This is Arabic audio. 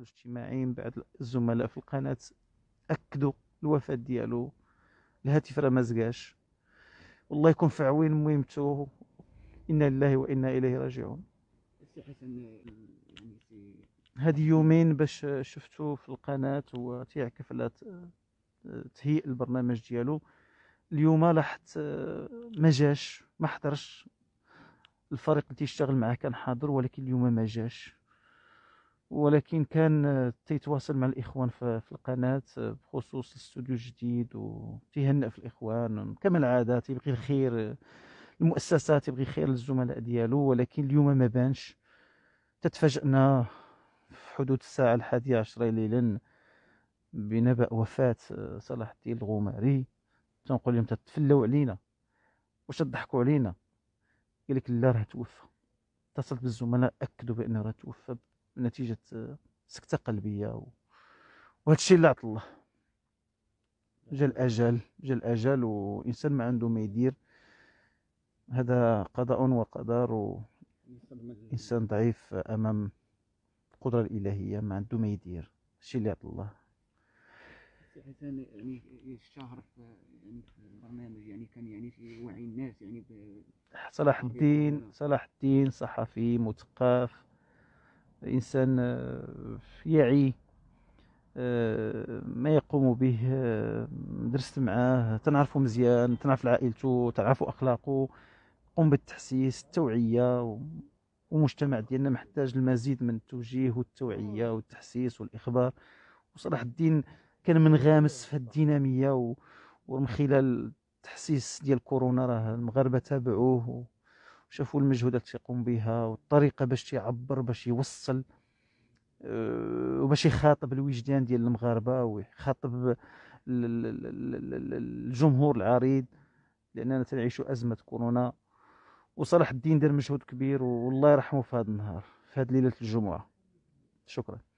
التواصل الاجتماعي من بعد الزملاء في القناه اكدوا الوفاه ديالو الهاتف راه مازقاش والله يكون في عوين مهمتو انا لله وانا اليه راجعون يعني هذه يومين باش شفتو في القناه هو تيعكف على تهيئ البرنامج ديالو اليوم لاحظت ما جاش ما حضرش الفريق اللي تيشتغل معاه كان حاضر ولكن اليوم ما جاش ولكن كان آه، تيتواصل مع الاخوان في القناه آه، بخصوص الاستوديو الجديد وتيهنئ في الاخوان كما العاده تيبغي الخير آه، المؤسسه تيبغي خير للزملاء ديالو ولكن اليوم ما بانش تتفاجئنا في حدود الساعه الحادية عشرة ليلا بنبأ وفاة صلاح الدين الغماري تنقول لهم تتفلوا علينا واش تضحكوا علينا قال لك لا راه توفى اتصلت بالزملاء اكدوا بانه راه توفى نتيجه سكته قلبيه وهذا الشيء اللي عطى الله جا الاجل جا الاجل وانسان ما عنده ما يدير هذا قضاء وقدر وانسان ضعيف امام القدره الالهيه ما عنده ما يدير الشيء اللي عطى الله يعني الشهر في البرنامج يعني كان يعني في وعي الناس يعني صلاح الدين صلاح الدين صحفي مثقف إنسان آه، يعي آه، ما يقوم به آه، درست معاه تنعرفه مزيان تنعرف عائلته تعرف أخلاقه قم بالتحسيس التوعية ومجتمع ديالنا محتاج المزيد من التوجيه والتوعية والتحسيس والإخبار وصلاح الدين كان منغمس في الدينامية ومن خلال التحسيس ديال كورونا راه المغاربة تابعوه شافوا المجهودات اللي يقوم بها والطريقه باش يعبر باش يوصل آه، وباش يخاطب الوجدان ديال المغاربه ويخاطب الجمهور العريض لاننا تنعيش ازمه كورونا وصلاح الدين دار مجهود كبير والله يرحمه في هذا النهار في هذه ليله الجمعه شكرا